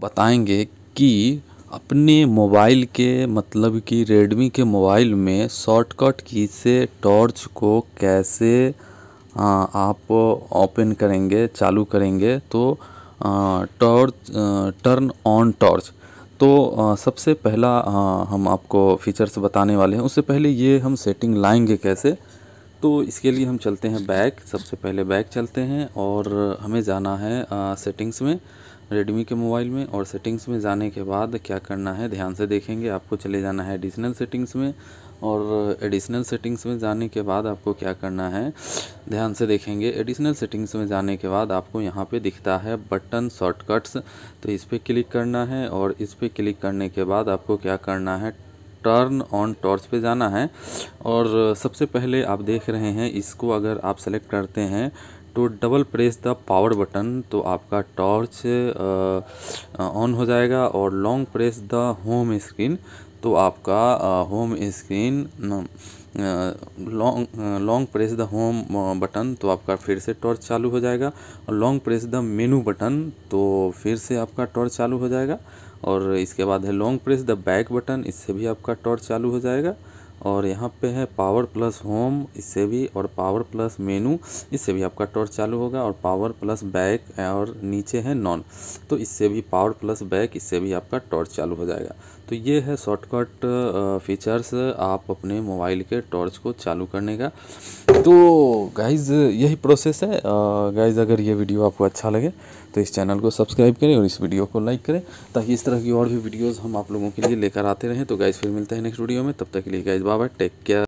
बताएंगे कि अपने मोबाइल के मतलब कि रेडमी के मोबाइल में शॉर्टकट की से टॉर्च को कैसे आप ओपन करेंगे चालू करेंगे तो टॉर्च टर्न ऑन टॉर्च तो सबसे पहला हम आपको फीचर्स बताने वाले हैं उससे पहले ये हम सेटिंग लाएंगे कैसे तो इसके लिए हम चलते हैं बैक सबसे पहले बैक चलते हैं और हमें जाना है सेटिंग्स में रेडमी के मोबाइल में और सेटिंग्स में जाने के बाद क्या करना है ध्यान से देखेंगे आपको चले जाना है एडिशनल सेटिंग्स में और एडिशनल सेटिंग्स में जाने के बाद आपको क्या करना है ध्यान से देखेंगे एडिशनल सेटिंग्स में जाने के बाद आपको यहाँ पे दिखता है बटन शॉर्टकट्स तो इस पर क्लिक करना है और इस पर क्लिक करने के बाद आपको क्या करना है टर्न ऑन टॉर्च पे जाना है और सबसे पहले आप देख रहे हैं इसको अगर आप सेलेक्ट करते हैं तो double press the power button तो आपका टॉर्च ऑन हो जाएगा और long press the home screen तो आपका home screen long long press the home button तो आपका फिर से टॉर्च चालू हो जाएगा और long press the menu button तो फिर से आपका टॉर्च चालू हो जाएगा और इसके बाद है long press the back button इससे भी आपका टॉर्च चालू हो जाएगा और यहाँ पे है पावर प्लस होम इससे भी और पावर प्लस मेनू इससे भी आपका टॉर्च चालू होगा और पावर प्लस बैक और नीचे है नॉन तो इससे भी पावर प्लस बैक इससे भी आपका टॉर्च चालू हो जाएगा तो ये है शॉर्टकट फीचर्स आप अपने मोबाइल के टॉर्च को चालू करने का तो गाइज़ यही प्रोसेस है गाइज़ अगर ये वीडियो आपको अच्छा लगे तो इस चैनल को सब्सक्राइब करें और इस वीडियो को लाइक करें ताकि इस तरह की और भी वीडियोज़ हम आप लोगों के लिए लेकर आते रहें तो गाइज़ फिर मिलते हैं नेक्स्ट वीडियो में तब तक के लिए गाइज़ बाबा टेक केयर